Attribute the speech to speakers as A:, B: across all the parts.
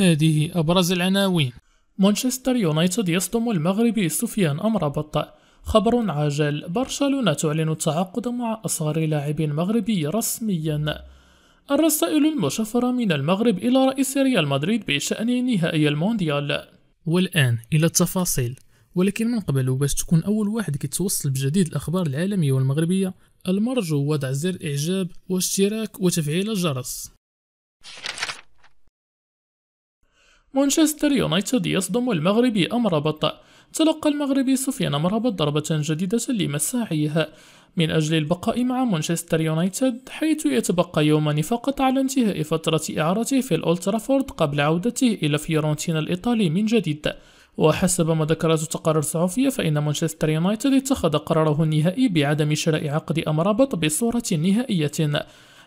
A: هذه أبرز العناوين مانشستر يونايتد يصدم المغربي سفيان أمر بطأ خبر عاجل برشلونة تعلن التعاقد مع أصغر لاعب مغربي رسميا الرسائل المشفرة من المغرب إلى رئيس ريال مدريد بشأن نهائي المونديال والآن إلى التفاصيل ولكن من قبل باش تكون أول واحد كيتوصل بجديد الأخبار العالمية والمغربية المرجو وضع زر إعجاب واشتراك وتفعيل الجرس مانشستر يونايتد يصدم المغربي أمرابط تلقى المغربي سفيان أمرابط ضربة جديدة لمساعيه من أجل البقاء مع مانشستر يونايتد حيث يتبقى يومان فقط على انتهاء فترة إعارته في الأولترافورد قبل عودته إلى فيورنتينا الإيطالي من جديد وحسب ما ذكرته تقارير صحفية فإن مانشستر يونايتد اتخذ قراره النهائي بعدم شراء عقد أمرابط بصورة نهائية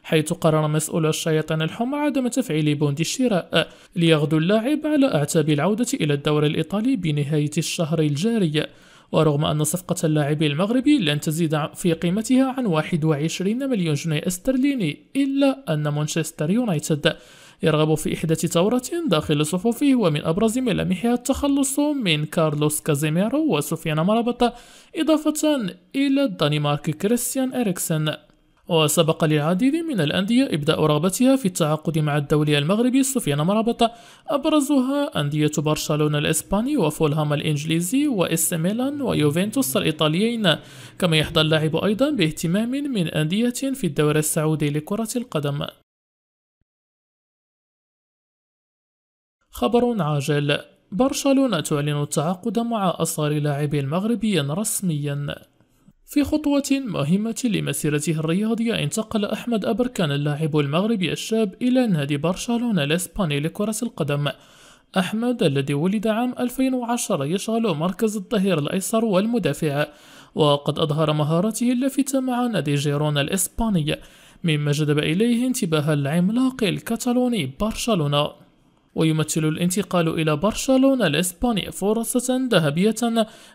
A: حيث قرر مسؤول الشياطين الحمر عدم تفعيل بوند الشراء ليغدو اللاعب على أعتاب العودة إلى الدوري الإيطالي بنهاية الشهر الجاري ورغم أن صفقة اللاعب المغربي لن تزيد في قيمتها عن 21 مليون جنيه استرليني إلا أن مانشستر يونايتد يرغب في إحداث ثورة داخل صفوفه ومن أبرز ملامحها التخلص من كارلوس كازيميرو وسفيان مرابط إضافة إلى الدنمارك كريستيان إريكسن وسبق للعديد من الأندية إبداء رغبتها في التعاقد مع الدولي المغربي سفيان مرابط أبرزها أندية برشلونة الإسباني وفولهام الإنجليزي وإس ميلان ويوفنتوس الإيطاليين كما يحظى اللاعب أيضا باهتمام من أندية في الدوري السعودي لكرة القدم خبر عاجل برشلونة تعلن التعاقد مع أصغر لاعب مغربي رسميا في خطوة مهمة لمسيرته الرياضية انتقل أحمد أبركان اللاعب المغربي الشاب إلى نادي برشلونة الإسباني لكرة القدم أحمد الذي ولد عام 2010 يشغل مركز الظهير الأيسر والمدافع وقد أظهر مهاراته اللافتة مع نادي جيرونا الإسباني مما جذب إليه انتباه العملاق الكتالوني برشلونة ويمثل الانتقال إلى برشلونة الإسباني فرصة ذهبية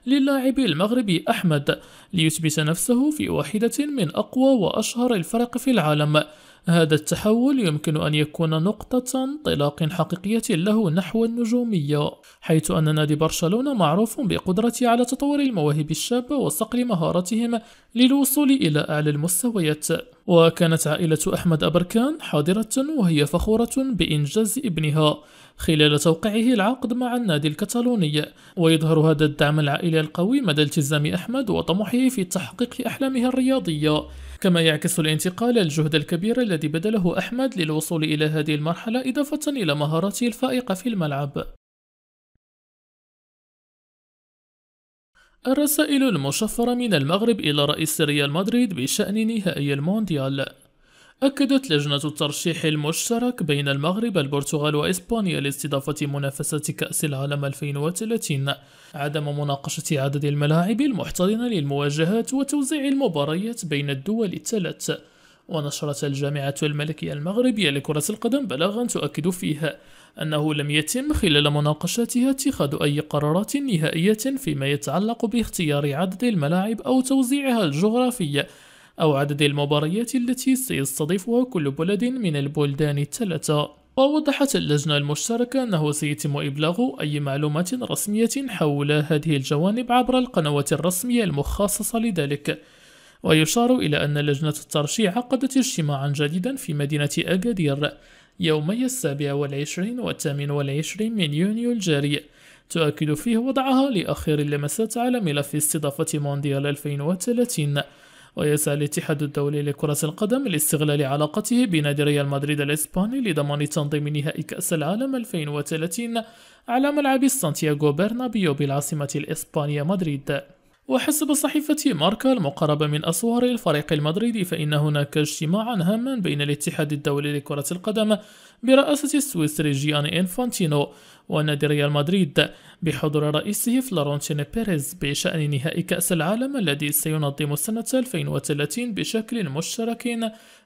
A: للاعب المغربي أحمد ليثبت نفسه في واحدة من أقوى وأشهر الفرق في العالم هذا التحول يمكن أن يكون نقطة انطلاق حقيقية له نحو النجومية، حيث أن نادي برشلونة معروف بقدرته على تطور المواهب الشابة وصقل مهاراتهم للوصول إلى أعلى المستويات. وكانت عائلة أحمد أبركان حاضرة وهي فخورة بإنجاز ابنها خلال توقيعه العقد مع النادي الكتالوني ويظهر هذا الدعم العائلي القوي مدى التزام أحمد وطموحه في تحقيق أحلامه الرياضية كما يعكس الانتقال الجهد الكبير الذي بذله أحمد للوصول إلى هذه المرحلة إضافة إلى مهاراته الفائقة في الملعب الرسائل المشفرة من المغرب إلى رئيس ريال مدريد بشأن نهائي المونديال أكدت لجنة الترشيح المشترك بين المغرب البرتغال وإسبانيا لاستضافة منافسة كأس العالم 2030 عدم مناقشة عدد الملاعب المحتضنة للمواجهات وتوزيع المباريات بين الدول الثلاث ونشرت الجامعة الملكية المغربية لكرة القدم بلاغا تؤكد فيها أنه لم يتم خلال مناقشاتها اتخاذ أي قرارات نهائية فيما يتعلق باختيار عدد الملاعب أو توزيعها الجغرافي أو عدد المباريات التي سيستضيفها كل بلد من البلدان الثلاثة ووضحت اللجنة المشتركة أنه سيتم إبلاغ أي معلومات رسمية حول هذه الجوانب عبر القنوات الرسمية المخصصة لذلك ويشار إلى أن لجنة الترشيح عقدت اجتماعا جديدا في مدينة أكادير يومي السابع والعشرين والثامن والعشرين من يونيو الجاري تؤكد فيه وضعها لأخير اللمسات على ملف استضافة مونديال 2030 ويسعى الاتحاد الدولي لكرة القدم لاستغلال علاقته بنادي ريال مدريد الإسباني لضمان تنظيم نهائي كأس العالم 2030 على ملعب سانتياغو برنابيو بالعاصمة الإسبانية مدريد وحسب صحيفة ماركا المقربة من أسوار الفريق المدريدي فإن هناك اجتماعا هاما بين الاتحاد الدولي لكرة القدم برئاسة السويسري جياني إنفانتينو ونادي ريال مدريد بحضور رئيسه فلورنتين بيريز بشأن نهائي كأس العالم الذي سينظم سنة 2030 بشكل مشترك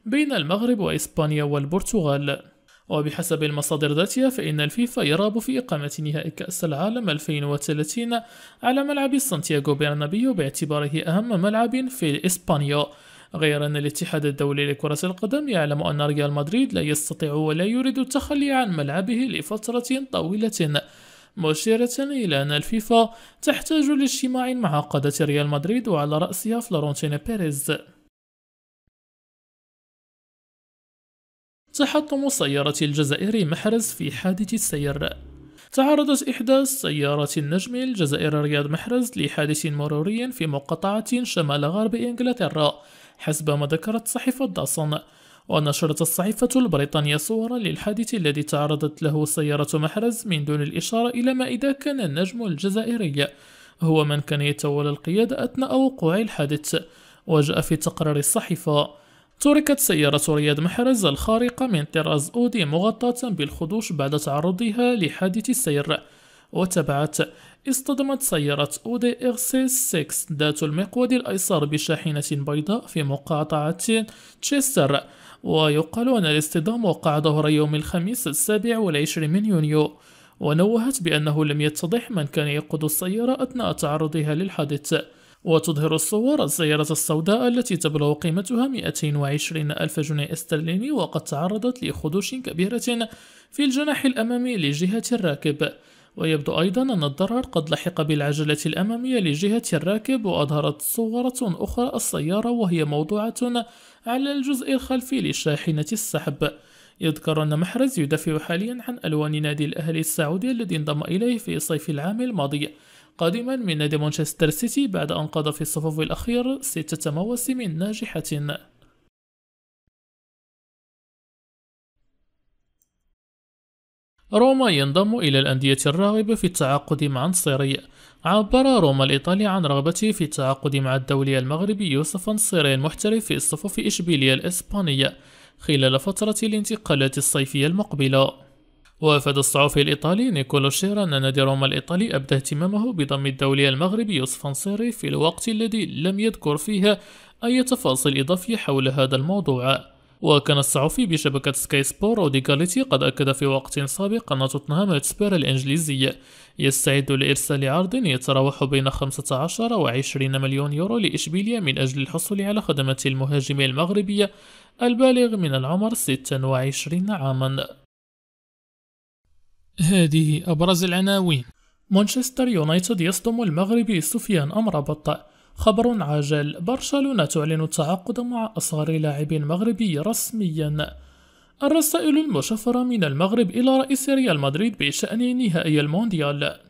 A: بين المغرب وإسبانيا والبرتغال وبحسب المصادر ذاتها فإن الفيفا يرغب في إقامة نهائي كأس العالم 2030 على ملعب سانتياغو برنابيو باعتباره أهم ملعب في إسبانيا غير أن الاتحاد الدولي لكرة القدم يعلم أن ريال مدريد لا يستطيع ولا يريد التخلي عن ملعبه لفترة طويلة مشيرة إلى أن الفيفا تحتاج لاجتماع مع قادة ريال مدريد وعلى رأسها فلورنتين بيريز تحطم سيارة الجزائري محرز في حادث السير تعرضت إحدى سيارات النجم الجزائر رياض محرز لحادث مروري في مقاطعة شمال غرب إنجلترا حسب ما ذكرت صحيفة داسون ونشرت الصحيفة البريطانية صورا للحادث الذي تعرضت له سيارة محرز من دون الإشارة إلى ما إذا كان النجم الجزائري هو من كان يتولى القيادة أثناء وقوع الحادث وجاء في تقرير الصحيفة تركت سيارة رياض محرز الخارقة من طراز أودي مغطاة بالخدوش بعد تعرضها لحادث السير وتبعت اصطدمت سيارة أودي إغسيس 6 ذات المقود الأيسر بشاحنة بيضاء في مقاطعة تشيستر ويقال أن الاصطدام وقع ظهر يوم الخميس السابع والعشرين من يونيو ونوهت بأنه لم يتضح من كان يقود السيارة أثناء تعرضها للحادث وتظهر الصور السيارة السوداء التي تبلغ قيمتها 220 ألف جنيه استرليني وقد تعرضت لخدوش كبيرة في الجناح الأمامي لجهة الراكب ويبدو أيضا أن الضرر قد لحق بالعجلة الأمامية لجهة الراكب وأظهرت صورة أخرى السيارة وهي موضوعة على الجزء الخلفي لشاحنة السحب يذكر أن محرز يدافع حاليا عن ألوان نادي الأهلي السعودي الذي انضم إليه في صيف العام الماضي قادما من نادي مانشستر سيتي بعد أن قضى في الصفوف الأخير ستة مواسم ناجحة روما ينضم إلى الأندية الراغبة في التعاقد مع نصيري عبر روما الإيطالي عن رغبته في التعاقد مع الدولي المغربي يوسف نصيري المحترف في الصفوف إشبيلية الإسبانية خلال فترة الانتقالات الصيفية المقبلة وافد الصحفي الإيطالي نيكولو شيران أن روما الإيطالي أبدى اهتمامه بضم الدولي المغربي يوسف أنصيري في الوقت الذي لم يذكر فيه أي تفاصيل إضافية حول هذا الموضوع وكان الصحفي بشبكة سكاي سبور كاليتي قد أكد في وقت سابق أن توتنهام هوتسبير الإنجليزي يستعد لإرسال عرض يتراوح بين 15 و 20 مليون يورو لإشبيليا من أجل الحصول على خدمات المهاجم المغربي البالغ من العمر 26 عاما هذه أبرز العناوين مانشستر يونايتد يصدم المغربي سفيان أمرابط خبر عاجل برشلونة تعلن التعاقد مع أصغر لاعب مغربي رسميا الرسائل المشفرة من المغرب إلى رئيس ريال مدريد بشأن نهائي المونديال